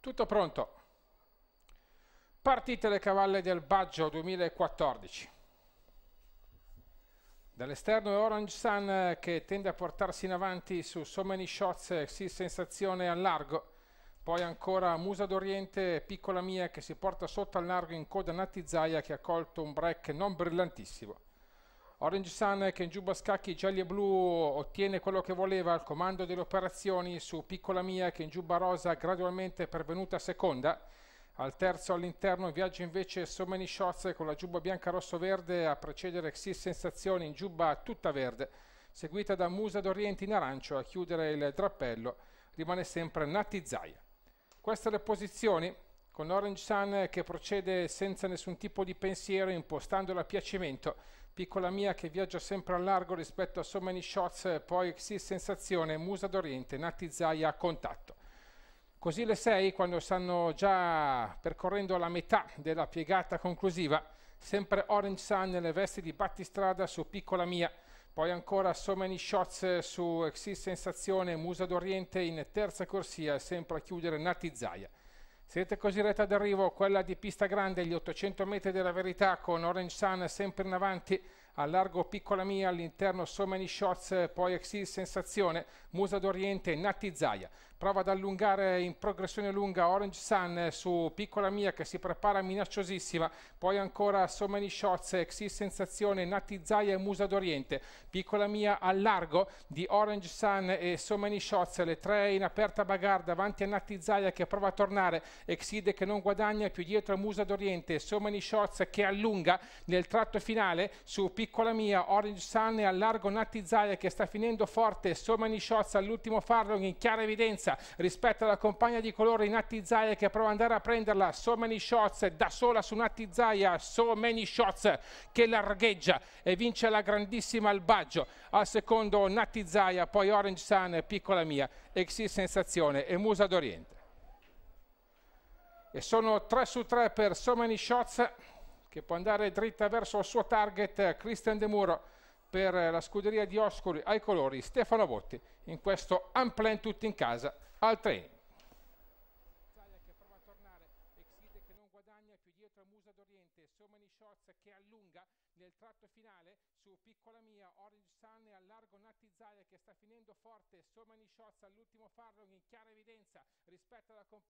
Tutto pronto. Partite le cavalle del Baggio 2014. Dall'esterno è Orange Sun eh, che tende a portarsi in avanti su so many shots e eh, sì sensazione al largo. Poi ancora Musa d'Oriente, piccola mia che si porta sotto al largo in coda Natizzaia che ha colto un break non brillantissimo. Orange Sun che in giubba scacchi gialli e blu ottiene quello che voleva al comando delle operazioni su Piccola Mia che in giubba rosa gradualmente pervenuta seconda. Al terzo all'interno viaggia invece So Many Shots con la giubba bianca rosso-verde a precedere Xi Sensazioni in giubba tutta verde, seguita da Musa d'Oriente in arancio a chiudere il drappello. Rimane sempre Natti Zaia. Queste le posizioni con Orange Sun eh, che procede senza nessun tipo di pensiero, impostandola a piacimento. Piccola mia che viaggia sempre al largo rispetto a so many shots, eh, poi Xis Sensazione, Musa d'Oriente, nati Zaia a contatto. Così le 6, quando stanno già percorrendo la metà della piegata conclusiva, sempre Orange Sun nelle vesti di battistrada su Piccola Mia, poi ancora so many shots eh, su Xis Sensazione, Musa d'Oriente in terza corsia, sempre a chiudere Nati Zaia. Siete così retta d'arrivo, quella di pista grande, gli 800 metri della verità con Orange Sun sempre in avanti, a largo Piccola Mia, all'interno So Many Shots, poi Exil Sensazione, Musa d'Oriente, Natti Zaia prova ad allungare in progressione lunga Orange Sun su Piccola Mia che si prepara minacciosissima, poi ancora So Many Shots, Xis Sensazione, Nati Zaya e Musa d'Oriente, Piccola Mia al largo di Orange Sun e So Many Shots, le tre in aperta bagarre davanti a Nati Zaya che prova a tornare, Exide che non guadagna più dietro Musa d'Oriente, So Many Shots che allunga nel tratto finale su Piccola Mia, Orange Sun e al largo Nati Zaya che sta finendo forte, So Many Shots all'ultimo farlo in chiara evidenza lunghezza rispetto alla compagna di colore Natti Zaia che prova ad andare a prenderla, so many shots, da sola su Natti Zaia, so many shots che largheggia e vince la grandissima Albaggio, al secondo Natti Zaia, poi Orange Sun, Piccola Mia, Exis Sensazione e Musa d'Oriente. E sono 3 su 3 per so many shots che può andare dritta verso il suo target, Christian De Muro per la scuderia di Oscoli ai colori Stefano Botti in questo Unplanned tutti in casa al training. che allunga nel tratto finale su Piccola Mia, Orange Sun e al largo Nattizaia che sta finendo forte, Somani Shots all'ultimo farlo in chiara evidenza rispetto alla compagnia